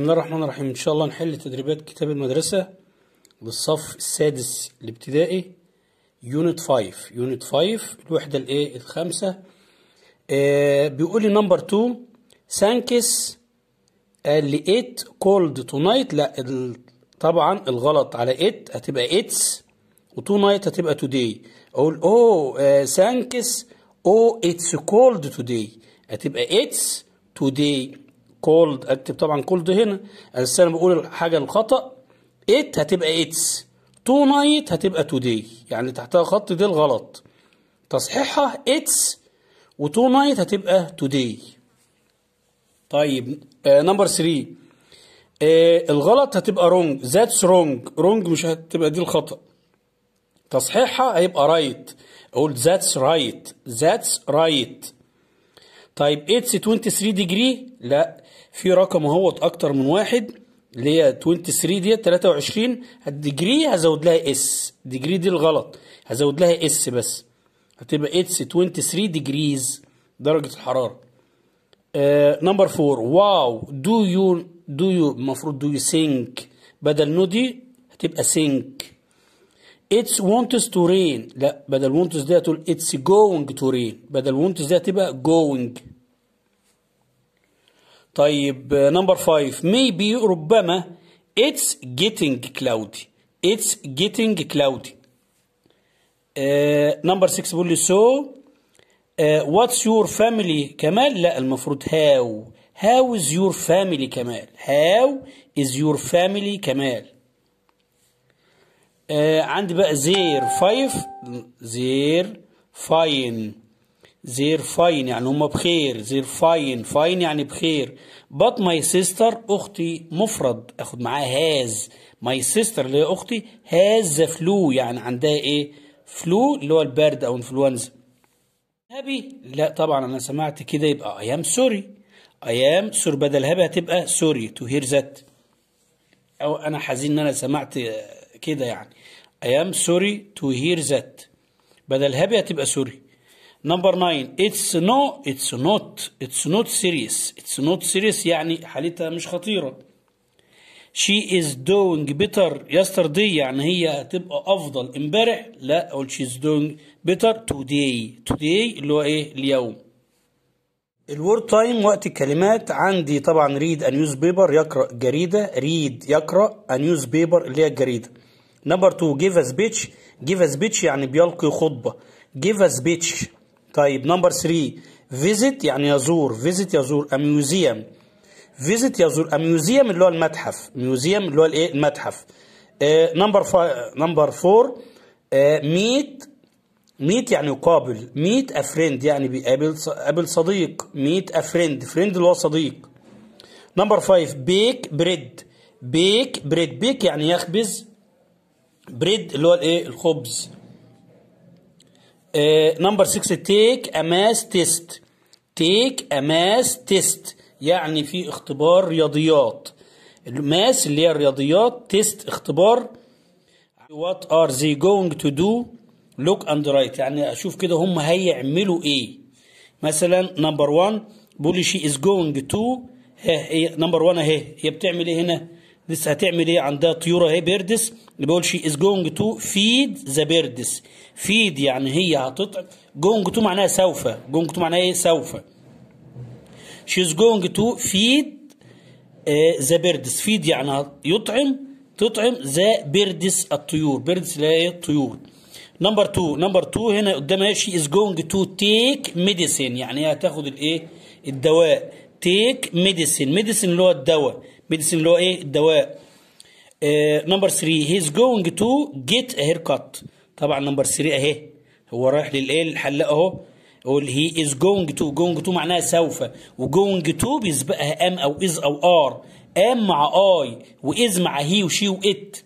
بسم الله الرحمن الرحيم إن شاء الله نحل تدريبات كتاب المدرسة للصف السادس الابتدائي يونت 5 يونت 5 الوحدة الايه الخامسة آه بيقول لي نمبر 2 سانكس اللي ات كولد تو نايت لا طبعا الغلط على ات هتبقى اتس وتو نايت هتبقى توداي اقول او سانكس او اتس كولد توداي هتبقى اتس توداي كولد اكتب طبعا كولد هنا بس انا بقول الحاجه الخطا ات هتبقى اتس تو نايت هتبقى توداي يعني تحتها خط دي الغلط تصحيحها اتس وتو نايت هتبقى توداي طيب نمبر آه، 3 آه، الغلط هتبقى رونج ذاتس رونج رونج مش هتبقى دي الخطأ تصحيحها هيبقى رايت اقول ذاتس رايت ذاتس رايت طيب اتس 23 ديجري لا في رقم اهوت اكتر من واحد اللي هي 23 ديت 23 الديجري هزود لها اس ديجري دي الغلط هزود لها اس بس هتبقى اتس 23 ديجريز درجة الحرارة نمبر uh, 4 واو دو يو دو يو المفروض دو يو سينك بدل نودي هتبقى سينك اتس وونتس تو رين لا بدل وونتس دي هتقول اتس جوينج تو رين بدل وونتس دي هتبقى جوينج طيب نمبر آه، 5 maybe ربما it's getting cloudy it's getting cloudy نمبر آه، 6 بيقول لي so واتس يور فاميلي كمال لا المفروض هاو هاو از يور فاميلي كمال هاو از يور فاميلي كمال آه عندي بقى زير 5 زير فاين زير فاين يعني هم بخير زير فاين فاين يعني بخير بات ماي سيستر اختي مفرد اخد معاه هاز ماي سيستر اللي هي اختي هاز فلو يعني عندها ايه فلو اللي هو البرد او انفلونزا هابي لا طبعا انا سمعت كده يبقى ام سوري ام سور بدل هابي هتبقى سوري تو هير ذات او انا حزين ان انا سمعت كده يعني ام سوري تو هير ذات بدل هابي هتبقى سوري نمبر 9 اتس نو اتس نوت اتس نوت سيريس اتس نوت سيريس يعني حالتها مش خطيره شي از دوينج بيتر يسترداي يعني هي هتبقى افضل امبارح لا اقول شي از دوينج بيتر توداي توداي اللي هو ايه اليوم الورد تايم وقت الكلمات عندي طبعا ريد نيوز بيبر يقرا جريده ريد يقرا نيوز بيبر اللي هي الجريده نمبر 2 جيف ا سبيتش جيف ا سبيتش يعني بيلقي خطبه جيف ا سبيتش طيب نمبر 3 فيزيت يعني يزور فيزيت يزور ا ميوزيوم فيزيت يزور ا ميوزيوم اللي هو المتحف ميوزيوم اللي هو الايه المتحف آه، نمبر نمبر 4 ميت ميت يعني يقابل ميت ا فريند يعني بيقابل قابل صديق ميت ا فريند فريند اللي هو صديق نمبر 5 بيك بريد بيك بريد بيك يعني يخبز بريد اللي هو الايه الخبز نمبر 6 تيك اماس تيست تيك اماس تيست يعني في اختبار رياضيات الماس اللي هي الرياضيات تيست اختبار وات ار زي جوينج تو دو لوك اند رايت يعني اشوف كده هم هيعملوا ايه مثلا نمبر 1 بولي شي از جوينج تو نمبر 1 اهي هي بتعمل ايه هنا لسه هتعمل ايه عندها طيوره اهي بيردس اللي بيقول شي از جوينج تو فيد ذا بيردس فيد يعني هي هتطعم جوينج تو معناها سوف جوينج تو معناها ايه سوف شي از جوينج تو فيد ذا بيردس فيد يعني يطعم تطعم ذا بيردس الطيور بيردس اللي هي الطيور نمبر 2 نمبر 2 هنا قدامها شي از جوينج تو تيك ميديسين يعني هي هتاخد الايه الدواء تيك ميديسين ميديسين اللي هو الدواء ميديسين اللي هو ايه الدواء نمبر 3 هيز جوينج تو جيت هير كات طبعا نمبر 3 اهي هو رايح للايه الحلاق اهو قول هي از جوينج تو جوينج تو معناها سوف وجوينج تو بيسبقها ام او از او ار ام مع اي واز مع هي وشي وات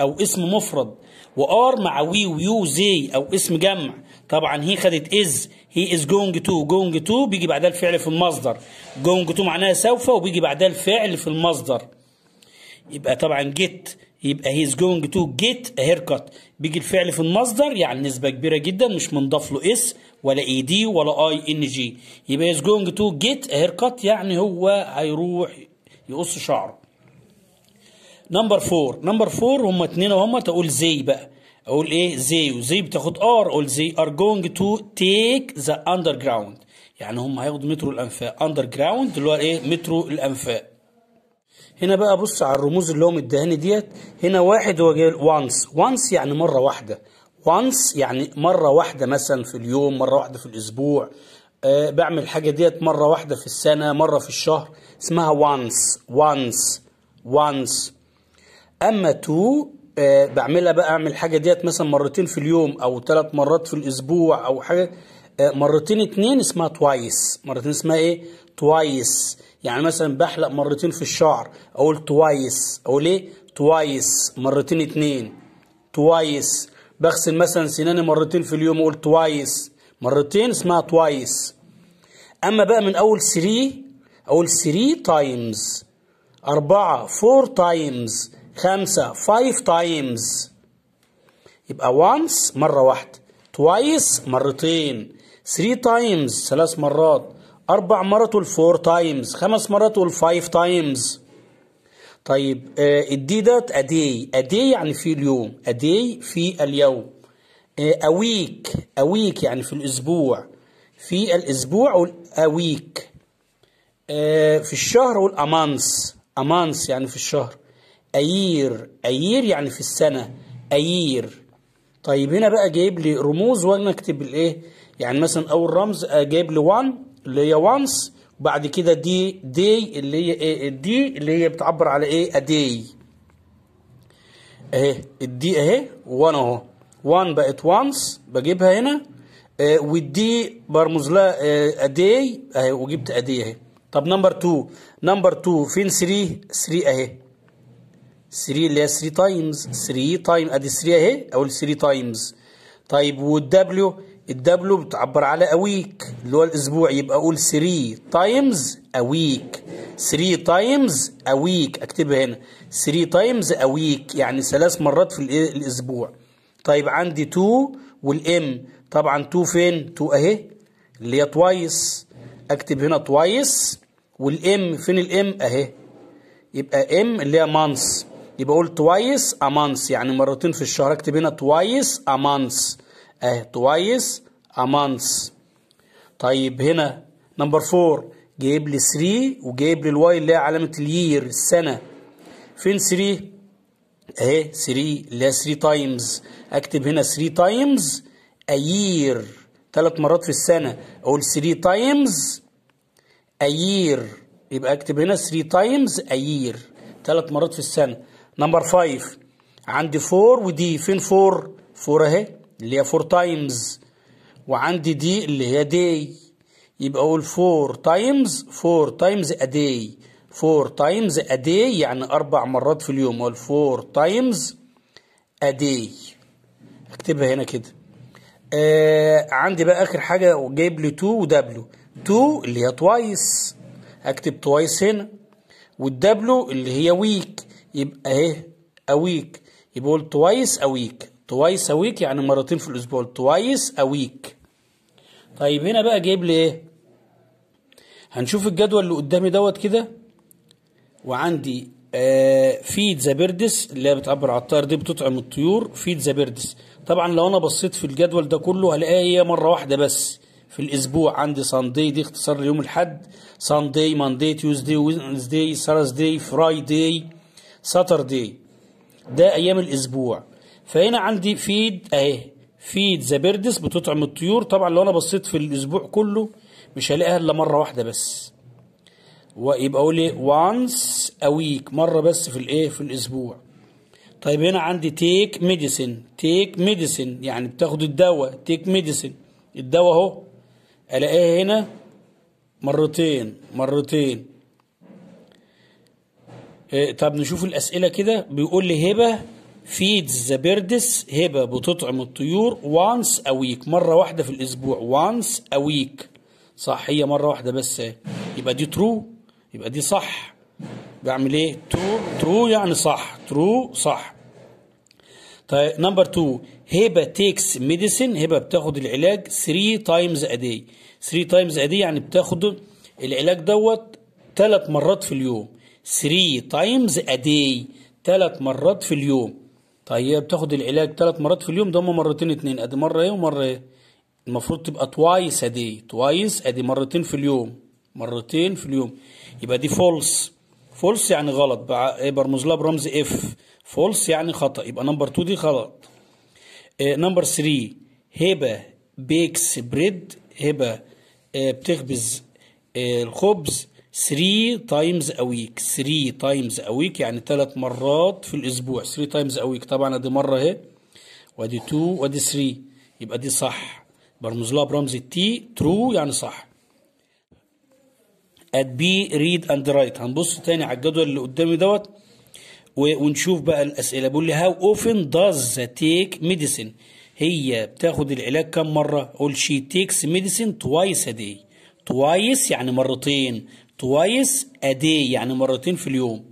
او اسم مفرد وار مع وي ويو زي او اسم جمع طبعا هي خدت از هي از جوينج تو جوينج تو بيجي بعدها الفعل في المصدر جوينج تو معناها سوف وبيجي بعدها الفعل في المصدر يبقى طبعا جيت يبقى هي از جوينج تو جيت هير كات بيجي الفعل في المصدر يعني نسبه كبيره جدا مش منضاف له اس ولا اي دي ولا اي ان جي يبقى از جوينج تو جيت هير كات يعني هو هيروح يقص شعره نمبر فور نمبر فور هما اتنين وهما تقول زي بقى اقول ايه زي وزي بتاخد ار اقول ار are going to take the underground يعني هم هياخدوا مترو الانفاق اندر جراوند اللي هو ايه مترو الانفاق هنا بقى بص على الرموز اللي هو مديهاني ديت هنا واحد هو جاي وانس وانس يعني مره واحده وانس يعني مره واحده مثلا في اليوم مره واحده في الاسبوع أه بعمل حاجه ديت مره واحده في السنه مره في الشهر اسمها وانس وانس وانس اما تو آه، بعملها بقى اعمل حاجه ديت مثلا مرتين في اليوم او ثلاث مرات في الاسبوع او حاجه آه، مرتين اتنين اسمها توايس مرتين اسمها ايه توايس يعني مثلا بحلق مرتين في الشعر اقول توايس اقول ايه توايس مرتين اتنين توايس بغسل مثلا سناني مرتين في اليوم اقول توايس مرتين اسمها توايس اما بقى من اول 3 اقول 3 تايمز أربعة فور تايمز خمسة five times يبقى once مرة واحدة twice مرتين three times ثلاث مرات أربع مرات والفور تايمز خمس مرات والفايف تايمز طيب آه، الدي ده أدي أدي يعني في اليوم أدي في اليوم أويك آه، أويك يعني في الأسبوع في الأسبوع اويك آه، في الشهر والأمانس أمانس يعني في الشهر أيير أيير يعني في السنة أيير طيب هنا بقى جايب لي رموز وأنا أكتب الإيه يعني مثلا أول رمز آه، جايب لي 1 اللي هي وانس وبعد كده دي دي اللي هي إيه الدي اللي هي بتعبر على إيه أدي أهي الدي أهي 1 أهو 1 بقت وانس بجيبها هنا آه والدي برمز لها آه أدي أهي وجبت أدي أهي طب نمبر 2 نمبر 2 فين 3 3 أهي 3 اللي هي 3 تايمز 3 تايم ادي 3 اهي اقول 3 تايمز طيب والدبليو الدبليو بتعبر على اويك اللي هو الاسبوع يبقى اقول 3 تايمز اويك 3 تايمز اويك اكتبها هنا 3 تايمز اويك يعني ثلاث مرات في الاسبوع طيب عندي 2 والام طبعا 2 فين 2 اهي اللي هي توايس اكتب هنا توايس والام فين الام اهي يبقى ام اللي هي مانس يبقى اقول توايس a يعني مرتين في الشهر اكتب هنا توايس a month اه twice a طيب هنا نمبر فور جايب لي 3 وجايب لي الواي اللي هي علامه اليير السنه فين 3 اهي 3 اللي هي 3 تايمز اكتب هنا 3 تايمز a year ثلاث مرات في السنه اقول 3 تايمز a يبقى اكتب هنا 3 تايمز a year ثلاث مرات في السنه نمبر 5 عندي 4 ودي فين 4 4 اهي اللي هي 4 تايمز وعندي دي اللي هي دي يبقى اقول 4 تايمز 4 تايمز ا داي 4 تايمز ا داي يعني اربع مرات في اليوم اقول 4 تايمز ا داي اكتبها هنا كده آه عندي بقى اخر حاجه وجايب لي 2 ودبليو 2 اللي هي توايس اكتب توايس هنا والدبليو اللي هي ويك يبقى ايه اويك يبقى قول توايس اويك توايس اويك يعني مرتين في الاسبوع توايس اويك طيب هنا بقى جايب لي ايه هنشوف الجدول اللي قدامي دوت كده وعندي آه فيد ذا بيردس اللي هي بتعبر على الطائر دي بتطعم الطيور فيد ذا بيردس طبعا لو انا بصيت في الجدول ده كله هلاقيها هي مره واحده بس في الاسبوع عندي ساندي دي اختصار ليوم الاحد ساندي ماندي تيوزدي وينزدي سارسدي فرايدي ساتردي ده ايام الاسبوع فهنا عندي فيد اهي فيد ذا بيردس بتطعم الطيور طبعا لو انا بصيت في الاسبوع كله مش هلاقيها الا مره واحده بس ويبقى اقول ايه وانس اويك مره بس في الايه في الاسبوع طيب هنا عندي تيك ميديسن تيك ميديسن يعني بتاخد الدواء تيك ميديسن الدواء اهو الاقيها هنا مرتين مرتين إيه، طب نشوف الأسئلة كده بيقول لي هبة فيدز ذا بيردس هبة بتطعم الطيور وانس ا ويك مرة واحدة في الأسبوع وانس ا ويك صح هي مرة واحدة بس يبقى دي ترو يبقى دي صح بعمل ايه ترو ترو يعني صح ترو صح طيب نمبر 2 هبة تيكس ميديسن هبة بتاخد العلاج 3 تايمز ا داي 3 تايمز ا داي يعني بتاخد العلاج دوت ثلاث مرات في اليوم 3 تايمز ا داي ثلاث مرات في اليوم طيب بتاخد العلاج ثلاث مرات في اليوم ده هما مرتين اتنين ادي مره ايه ومره ايه المفروض تبقى توايس ادي توايس ادي مرتين في اليوم مرتين في اليوم يبقى دي فولس فولس يعني غلط إيه، برمز لها برمز اف فولس يعني خطا يبقى نمبر 2 دي غلط نمبر إيه، 3 هبه بيكس بريد هبه إيه، بتخبز الخبز 3 تايمز ا ويك 3 تايمز ا ويك يعني ثلاث مرات في الاسبوع 3 تايمز ا ويك طبعا ادي مره اهي وادي 2 وادي 3 يبقى دي صح برمز لها برمز التي ترو يعني صح ات بي ريد اند رايت هنبص تاني على الجدول اللي قدامي دوت ونشوف بقى الاسئله بيقول لي هاو اوفن داز تيك ميديسن هي بتاخد العلاج كم مره اقول شي تيكس ميديسن توايس ا دي توايس يعني مرتين توايس ادي يعني مرتين في اليوم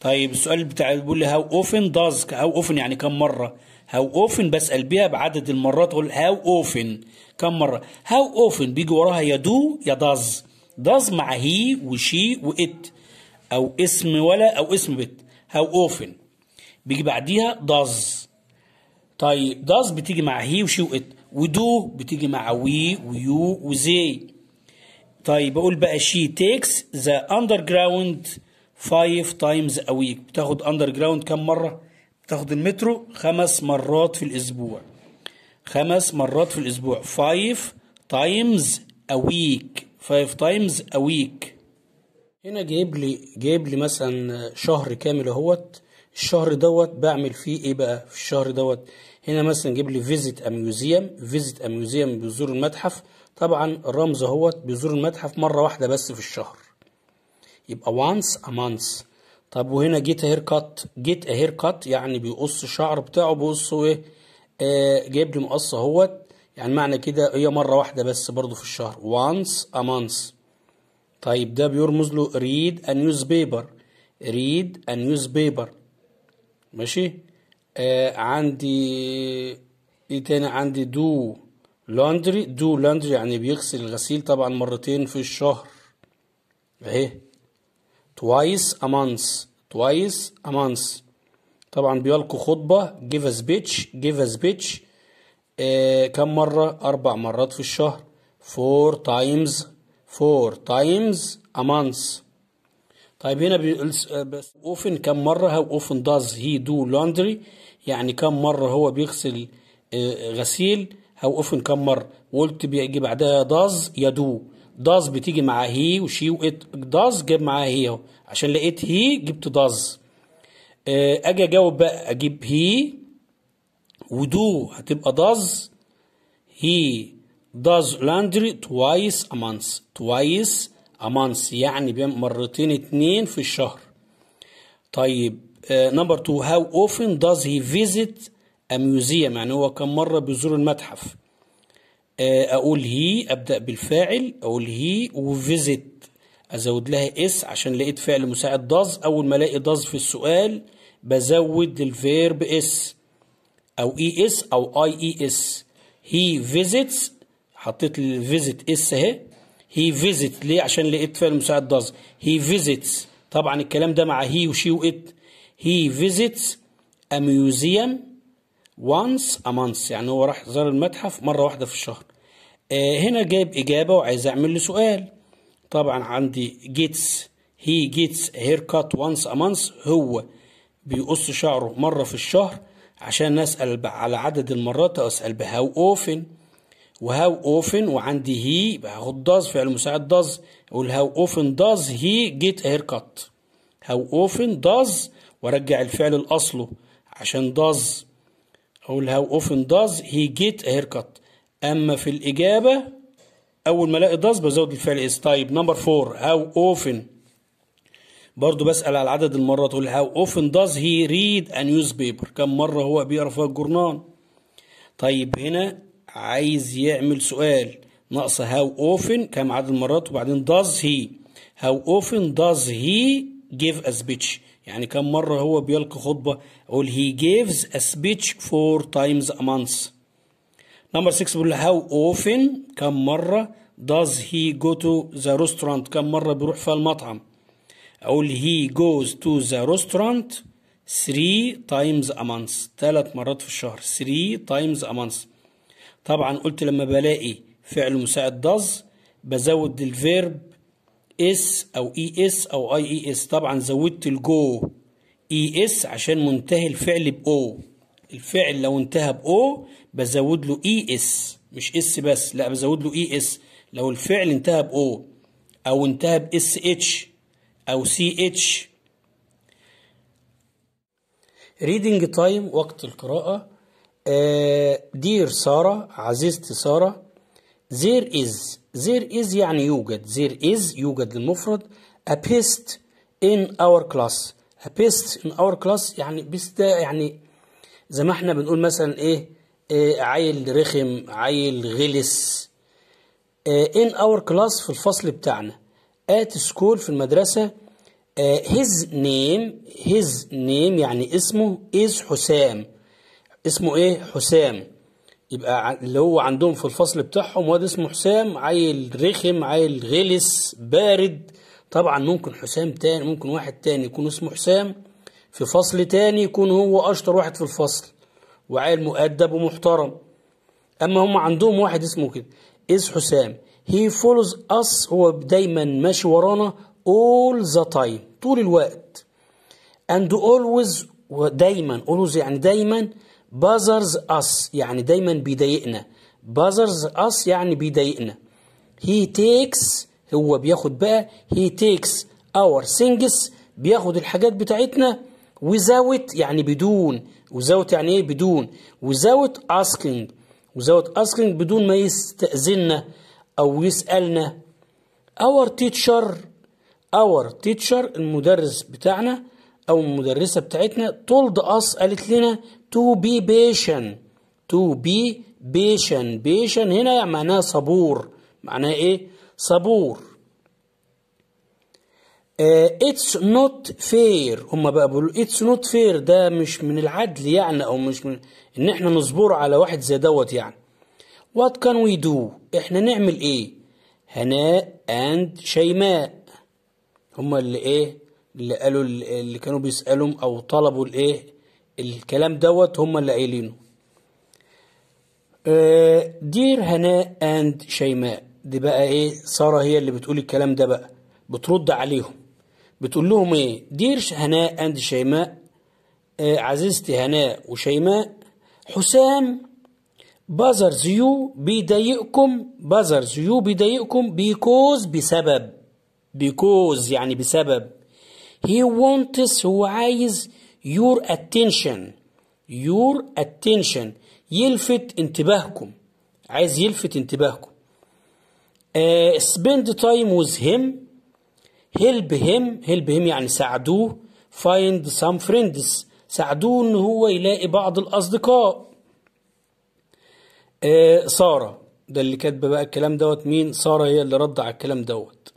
طيب السؤال بتاع بيقول لي هاو اوفن داز هاو اوفن يعني كم مره هاو اوفن بسال بيها بعدد المرات اقول هاو اوفن كم مره هاو اوفن بيجي وراها يا دو يا داز داز مع هي وشي وات او اسم ولا او اسم بت هاو اوفن بيجي بعديها داز طيب داز بتيجي مع هي وشي وات ودو بتيجي مع وي ويو وزي طيب بقول بقى شي تيكس ذا اندر جراوند فايف تايمز ا ويك بتاخد اندر جراوند كم مره بتاخد المترو خمس مرات في الاسبوع خمس مرات في الاسبوع فايف تايمز ا ويك فايف تايمز ا ويك هنا جايب لي جايب لي مثلا شهر كامل اهوت الشهر دوت بعمل فيه ايه بقى في الشهر دوت هنا مثلا جايب لي فيزيت ا ميوزيوم فيزيت ا ميوزيوم بزور المتحف طبعا الرمز اهوت بيزور المتحف مرة واحدة بس في الشهر يبقى وانس a month طب وهنا جيت هير كات جيت هير كات يعني بيقص الشعر بتاعه بيقصه ايه آه جايب لي مقص اهوت يعني معنى كده هي مرة واحدة بس برضو في الشهر وانس a month طيب ده بيرمز له read a newspaper read a newspaper ماشي آه عندي ايه تاني عندي دو لاندري دو لاندري يعني بيغسل الغسيل طبعا مرتين في الشهر اهي twice a month twice a month طبعا بيلقوا خطبة give a speech give a speech آه كم مرة أربع مرات في الشهر four times four times a month طيب هنا بس اوفن كم مرة هاو اوفن does هي دو laundry يعني كم مرة هو بيغسل آه، غسيل هاو اوفن كم مره وقلت بيجي بعدها داز يا دو داز بتيجي مع هي وشي وات داز جاب معاها هي اهو عشان لقيت هي جبت داز آه، اجي اجاوب بقى اجيب هي ودو هتبقى داز هي داز لاندري توايس امانس توايس امانس يعني month يعني مرتين اتنين في الشهر طيب نمبر آه، تو هاو اوفن داز هي فيزيت اميوزيوم يعني هو كم مرة بيزور المتحف آه، أقول هي أبدأ بالفاعل أقول هي وفيزيت أزود لها اس عشان لقيت فعل مساعد داز أول ما ألاقي داز في السؤال بزود الفيرب اس أو اي اس أو اي اي اس هي فيزيتس حطيت الفيزيت اس اهي هي فيزيت ليه عشان لقيت فعل مساعد داز هي فيزيتس طبعا الكلام ده مع هي وشي وات هي فيزيتس a وانس امانس يعني هو راح زار المتحف مره واحده في الشهر آه هنا جايب اجابه وعايز اعمل له سؤال طبعا عندي جيتس هي جيتس هير كات وانس امانس هو بيقص شعره مره في الشهر عشان نسال على عدد المرات اسال بهاو اوفن وهاو اوفن وعندي هي باخد داز فعل مساعد داز اقول هاو اوفن داز هي جيت هير كات هاو اوفن داز وارجع الفعل لاصله عشان داز أقول هاو أوفن داز هي جيت كات أما في الإجابة أول ما ألاقي داز بزود الفعل اس طيب نمبر فور هاو أوفن برضه بسأل على عدد المرات أقول هاو أوفن داز هي ريد أ نيوز بيبر كم مرة هو بيقرأ فيها الجورنال طيب هنا عايز يعمل سؤال ناقصة هاو أوفن كم عدد المرات وبعدين داز هي هاو أوفن داز هي جيف أ سبيتش يعني كم مرة هو بيلقي خطبة قول he gives a speech four times a month number six بيقول how often كم مرة does he go to the restaurant كم مرة بيروح في المطعم قول he goes to the restaurant three times a month ثلاث مرات في الشهر three times a month طبعا قلت لما بلاقي فعل مساعد does بزود الفيرب اس e او اي e اس او اي اي اس طبعا زودت الجو اي اس عشان منتهي الفعل باو الفعل لو انتهى باو بزود له اي e اس مش اس بس لا بزود له اي اس لو الفعل انتهى باو او انتهى باس اتش او سي اتش ريدنج تايم وقت القراءة دير سارة عزيزتي سارة there is there is يعني يوجد there is يوجد للمفرد a pest in our class a pest in our class يعني بيست يعني زي ما احنا بنقول مثلا ايه, إيه عيل رخم عيل غلس إيه، in our class في الفصل بتاعنا at school في المدرسة إيه، his name his name يعني اسمه is حسام اسمه ايه حسام يبقى اللي هو عندهم في الفصل بتاعهم واد اسمه حسام عيل رخم عيل غلس بارد طبعا ممكن حسام تاني ممكن واحد تاني يكون اسمه حسام في فصل تاني يكون هو اشطر واحد في الفصل وعيل مؤدب ومحترم اما هم عندهم واحد اسمه كده از حسام هي فولوز اس هو دايما ماشي ورانا اول ذا تايم طول الوقت اند اولويز ودايما اولويز يعني دايما bothers us يعني دايما بيضايقنا bothers us يعني بيضايقنا he takes هو بياخد بقى he takes our things بياخد الحاجات بتاعتنا without يعني بدون without يعني ايه بدون without asking without asking بدون ما يستأذننا أو يسألنا our teacher our teacher المدرس بتاعنا أو المدرسة بتاعتنا told us قالت لنا to be patient to be patient patient هنا معناها صبور معناها ايه صبور اتس نوت فير هما بقى بيقولوا اتس نوت فير ده مش من العدل يعني او مش من ان احنا نصبر على واحد زي دوت يعني وات كان وي دو احنا نعمل ايه هناء اند شيماء هما اللي ايه اللي قالوا اللي كانوا بيسالهم او طلبوا الايه الكلام دوت هم اللي قايلينه آه، دير هناء اند شيماء دي بقى ايه ساره هي اللي بتقول الكلام ده بقى بترد عليهم بتقول لهم ايه دير هناء اند شيماء آه، عزيزتي هناء وشيماء حسام بازر زيو بيضايقكم بازر زيو بيضايقكم بيكوز بسبب بيكوز يعني بسبب هي وونتس هو عايز your attention your attention يلفت انتباهكم عايز يلفت انتباهكم uh, spend time with him help him help him يعني ساعدوه find some friends ساعدوه ان هو يلاقي بعض الاصدقاء uh, ساره ده اللي كاتبه بقى الكلام دوت مين ساره هي اللي رد على الكلام دوت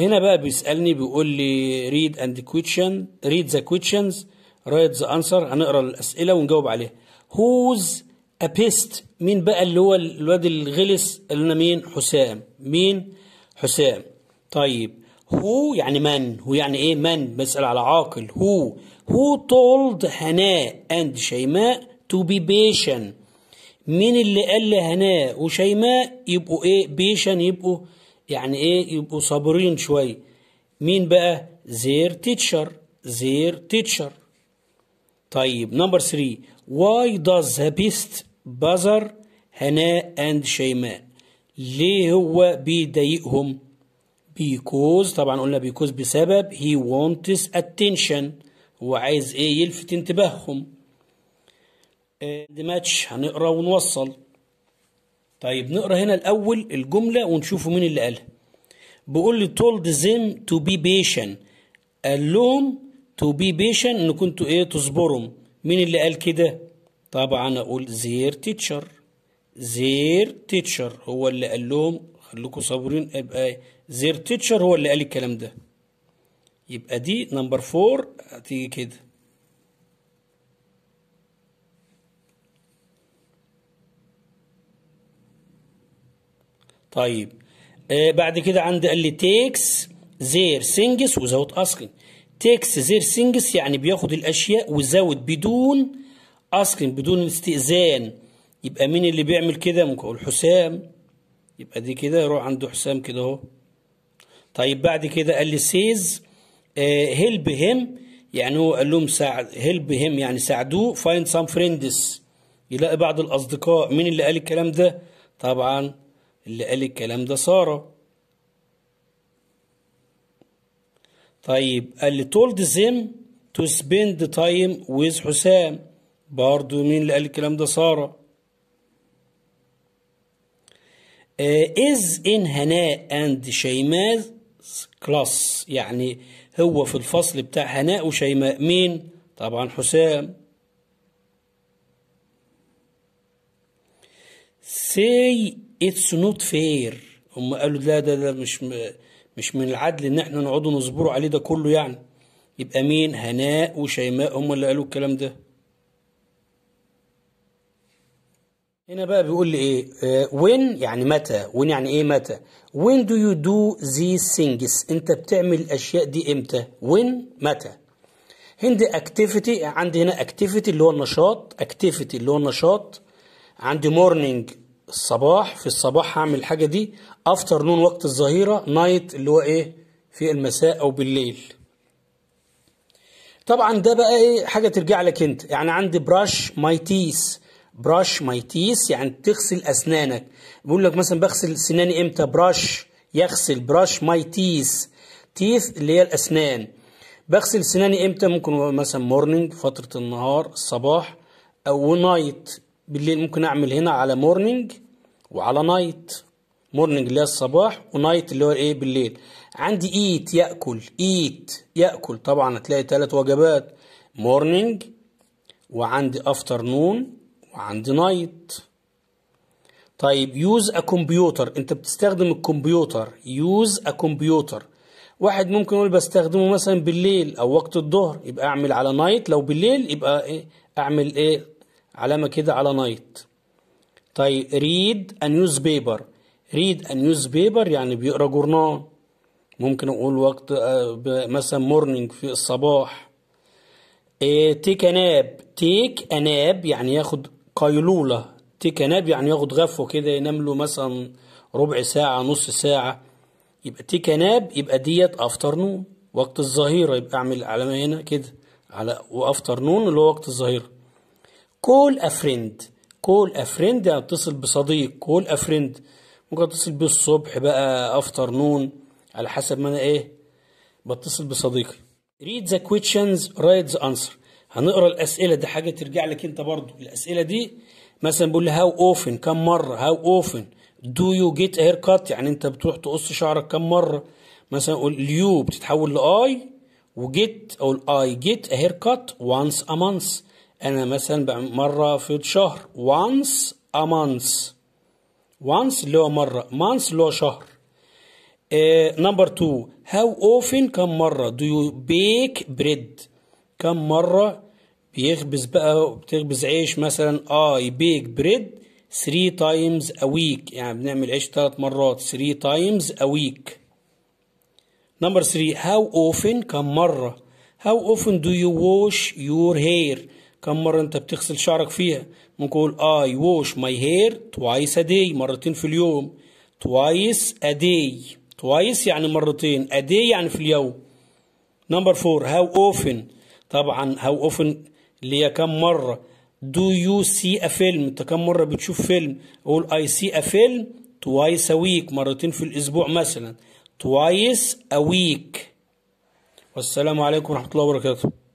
هنا بقى بيسالني بيقول لي ريد اند كويشن ريد ذا كويشنز رايت ذا انسر هنقرا الاسئله ونجاوب عليها هوز ابيست مين بقى اللي هو الواد الغلس اللي انا مين حسام مين حسام طيب هو يعني من هو يعني ايه من بسال على عاقل هو هو تولد هناء اند شيماء تو بي بيشن مين اللي قال لهناء وشيماء يبقوا ايه بيشن يبقوا يعني ايه يبقوا صابرين شويه مين بقى زير تيتشر زير تيتشر طيب نمبر 3 واي داز ذا بيست بازر هناء اند شيماء ليه هو بيضايقهم بيكوز طبعا قلنا بيكوز بسبب هي wants اتنشن هو عايز ايه يلفت انتباههم دي ماتش هنقرا ونوصل طيب نقرا هنا الاول الجمله ونشوفوا مين اللي قالها بيقول لي told them to be patient قال لهم to be patient ان كنتوا ايه تصبروا مين اللي قال كده طبعا اقول زير تيتشر زير تيتشر هو اللي قال لهم خليكم صابرين ابقى زير تيتشر هو اللي قال الكلام ده يبقى دي نمبر فور هتيجي كده طيب آه بعد كده عندي قال لي تيكس زير سينجس وزاوت اسكن تيكس زير سينجس يعني بياخد الاشياء وزاوت بدون اسكن بدون استئذان يبقى مين اللي بيعمل كده ممكن اقول حسام يبقى دي كده يروح عند حسام كده اهو طيب بعد كده قال لي سيز هيلب هيم يعني هو قال لهم ساعد هيلب هيم يعني ساعدوه فايند سام فريندز يلاقي بعض الاصدقاء مين اللي قال الكلام ده طبعا اللي قال الكلام ده سارة طيب قال لي told them to spend the time with حسام برضو مين اللي قال الكلام ده سارة uh, is in هناء and شيماز كلاس يعني هو في الفصل بتاع هناء وشيماء مين طبعا حسام say اتس نوت فير هم قالوا لا ده ده مش مش من العدل ان احنا نقعد نصبروا عليه ده كله يعني يبقى مين هناء وشيماء هم اللي قالوا الكلام ده هنا بقى بيقول لي ايه وين آه، يعني متى وين يعني ايه متى وين دو يو دو ذي ثينجز انت بتعمل الاشياء دي امتى وين متى هند اكتيفيتي عندي هنا اكتيفيتي اللي هو النشاط اكتيفيتي اللي هو النشاط عندي مورنينج الصباح في الصباح هعمل الحاجه دي افتر نون وقت الظهيره نايت اللي هو ايه في المساء او بالليل طبعا ده بقى ايه حاجه ترجع لك انت يعني عندي براش ماي تيس براش ماي تيس يعني تغسل اسنانك بيقول لك مثلا بغسل سناني امتى براش يغسل براش ماي تيس تيث اللي هي الاسنان بغسل سناني امتى ممكن مثلا مورنينج فتره النهار الصباح او نايت بالليل ممكن اعمل هنا على مورنينج وعلى نايت مورنينج اللي هي الصباح ونايت اللي هو ايه بالليل عندي ايت ياكل ايت ياكل طبعا هتلاقي ثلاث وجبات مورنينج وعندي افترنون وعندي نايت طيب يوز ا كمبيوتر انت بتستخدم الكمبيوتر يوز ا كمبيوتر واحد ممكن يقول بستخدمه مثلا بالليل او وقت الظهر يبقى اعمل على نايت لو بالليل يبقى ايه اعمل ايه علامة كده على نايت طيب ريد يوز بيبر ريد يوز بيبر يعني بيقرا جورنال ممكن اقول وقت آه، مثلا مورنينج في الصباح تيك اناب تيك اناب يعني ياخد قيلولة تيك اناب يعني ياخد غفوة كده ينام له مثلا ربع ساعة نص ساعة يبقى تيك اناب يبقى ديت افترنون وقت الظهيرة يبقى اعمل علامة هنا كده على وافترنون اللي هو وقت الظهيره كول افريند كول افريند يعني اتصل بصديق كول افريند ممكن اتصل بيه الصبح بقى افتر نون على حسب ما انا ايه بتصل بصديقي ريد ذا كويتشنز رايت ذا انسر هنقرا الاسئله دي حاجه ترجع لك انت برضو الاسئله دي مثلا بيقول لي هاو اوفن كم مره هاو اوفن دو يو جيت هير كات يعني انت بتروح تقص شعرك كم مره مثلا اليو بتتحول لاي وجيت او الاي جيت هير كات وانس ا مانث أنا مثلا مرة في الشهر once a month once اللي هو مرة month اللي هو شهر نمبر 2 هاو اوفن كم مرة دو يو بيك بريد كم مرة بيخبز بقى بتخبز عيش مثلا اي بيك بريد 3 تايمز ا ويك يعني بنعمل عيش ثلاث مرات 3 تايمز ا ويك نمبر 3 هاو اوفن كم مرة هاو اوفن دو يو واش يور هير كم مرة انت بتغسل شعرك فيها ممكن اقول I wash my hair twice a day مرتين في اليوم twice a day twice يعني مرتين a day يعني في اليوم number four how often طبعا how often اللي هي كم مرة do you see a film انت كم مرة بتشوف فيلم اقول I see a film twice a week مرتين في الاسبوع مثلا twice a week والسلام عليكم ورحمة الله وبركاته